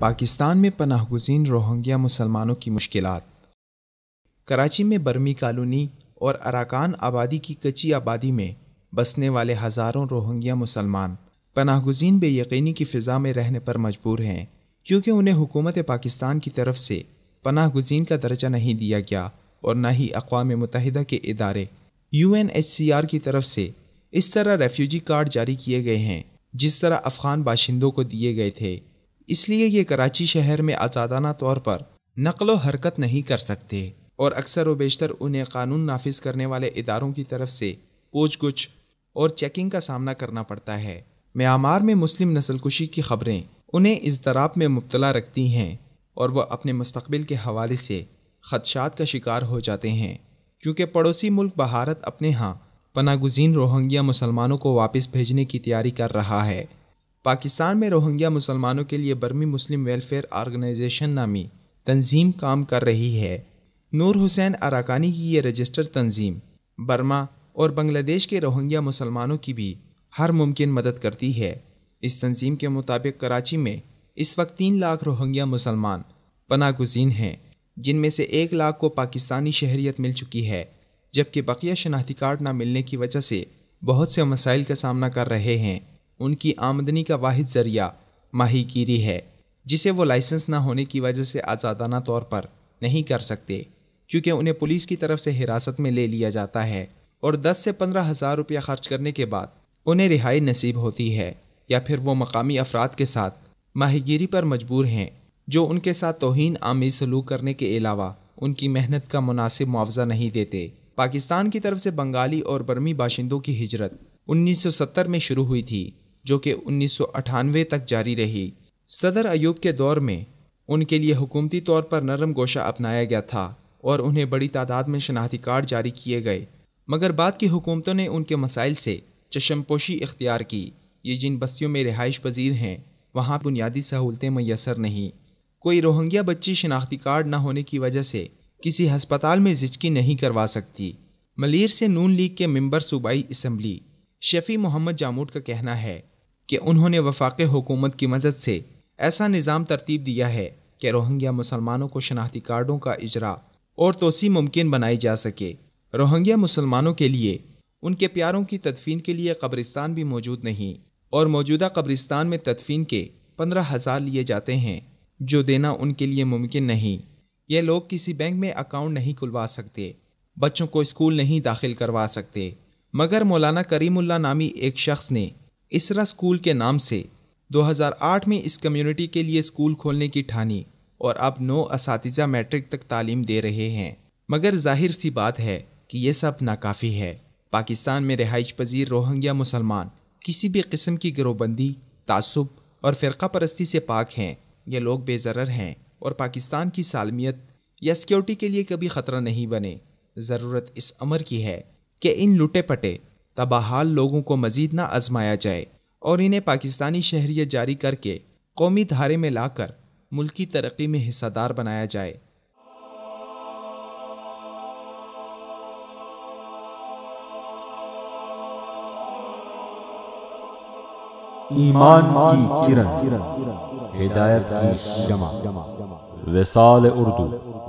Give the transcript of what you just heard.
پاکستان میں پناہ گزین روہنگیا مسلمانوں کی مشکلات کراچی میں برمی کالونی اور اراکان آبادی کی کچی آبادی میں بسنے والے ہزاروں روہنگیا مسلمان پناہ گزین بے یقینی کی فضا میں رہنے پر مجبور ہیں کیونکہ انہیں حکومت پاکستان کی طرف سے پناہ گزین کا درجہ نہیں دیا گیا اور نہ ہی اقوام متحدہ کے ادارے U N H C R کی طرف سے اس طرح ریفیوجی کارڈ جاری کیے گئے ہیں جس طرح افغان باشندوں کو دیے گئے تھے اس لیے یہ کراچی شہر میں آزادانہ طور پر نقل و حرکت نہیں کر سکتے اور اکثر و بیشتر انہیں قانون نافذ کرنے والے اداروں کی طرف سے پوچھ گچھ اور چیکنگ کا سامنا کرنا پڑتا ہے میامار میں مسلم نسل کشی کی خبریں انہیں اضطراب میں مبتلا رکھتی ہیں اور وہ اپنے مستقبل کے حوالے سے خدشات کا شکار ہو جاتے ہیں کیونکہ پڑوسی ملک بھارت اپنے ہاں پناہ گزین روہنگیا مسلمانوں کو واپس بھیجنے کی تیاری کر رہا ہے پاکستان میں روہنگیا مسلمانوں کے لیے برمی مسلم ویلفیئر آرگنائزیشن نامی تنظیم کام کر رہی ہے نور حسین اراکانی کی یہ رجسٹر تنظیم برما اور بنگلہ دیش کے روہنگیا مسلمانوں کی بھی ہر ممکن مدد کرتی ہے اس تنظیم کے مطابق کراچی میں اس وقت تین لاکھ روہنگیا مسلمان پناہ گزین ہیں جن میں سے ایک لاکھ کو پاکستانی شہریت مل چکی ہے جبکہ بقیہ شناختی کارڈ نہ ملنے کی وجہ سے بہت سے مسائل کا سامنا کر رہے ہیں ان کی آمدنی کا واحد ذریعہ ماہی گیری ہے جسے وہ لائسنس نہ ہونے کی وجہ سے آزادانہ طور پر نہیں کر سکتے کیونکہ انہیں پولیس کی طرف سے حراست میں لے لیا جاتا ہے اور دس سے پندرہ ہزار روپیہ خرچ کرنے کے بعد انہیں رہائی نصیب ہوتی ہے یا پھر وہ مقامی افراد کے ساتھ ماہی گیری پر مجبور ہیں جو ان کے ساتھ توہین آمیز سلوک کرنے کے علاوہ ان کی محنت کا مناسب معاوضہ نہیں دیتے پاکستان کی طرف سے بنگالی اور برمی باشندوں کی ہجرت انیس سو ستر میں شروع ہوئی تھی جو کہ انیس سو اٹھانوے تک جاری رہی صدر ایوب کے دور میں ان کے لیے حکومتی طور پر نرم گوشہ اپنایا گیا تھا اور انہیں بڑی تعداد میں شناختی کارڈ جاری کیے گئے مگر بعد کی حکومتوں نے ان کے مسائل سے چشم پوشی اختیار کی یہ جن بستیوں میں رہائش پذیر ہیں وہاں بنیادی سہولتیں میسر نہیں کوئی روہنگیا بچی شناختی کارڈ نہ ہونے کی وجہ سے کسی ہسپتال میں زچکی نہیں کروا سکتی ملیر سے نون لیگ کے ممبر صوبائی اسمبلی شفیع محمد جامود کا کہنا ہے کہ انہوں نے وفاق حکومت کی مدد سے ایسا نظام ترتیب دیا ہے کہ روہنگیا مسلمانوں کو شناختی کارڈوں کا اجراء اور توسیع ممکن بنائی جا سکے روہنگیا مسلمانوں کے لیے ان کے پیاروں کی تدفین کے لیے قبرستان بھی موجود نہیں اور موجودہ قبرستان میں تدفین کے پندرہ ہزار لیے جاتے ہیں جو دینا ان کے لیے ممکن نہیں یہ لوگ کسی بینک میں اکاؤنٹ نہیں کھلوا سکتے بچوں کو اسکول نہیں داخل کروا سکتے مگر مولانا کریم اللہ نامی ایک شخص نے اسرا اسکول کے نام سے دو ہزار آٹھ میں اس کمیونٹی کے لیے اسکول کھولنے کی ٹھانی اور اب نو اساتذہ میٹرک تک تعلیم دے رہے ہیں مگر ظاہر سی بات ہے کہ یہ سب ناکافی ہے پاکستان میں رہائش پذیر روہنگیا مسلمان کسی بھی قسم کی گروہ بندی تعصب اور فرقہ پرستی سے پاک ہیں یہ لوگ بے ضرر ہیں اور پاکستان کی سالمیت یا سیکیورٹی کے لیے کبھی خطرہ نہیں بنے ضرورت اس عمر کی ہے کہ ان لٹے پٹے تباہال لوگوں کو مزید نہ آزمایا جائے اور انہیں پاکستانی شہریت جاری کر کے قومی دھارے میں لا کر ملکی ترقی میں حصہ دار بنایا جائے ایمان کی کرن ہدایت کی اردو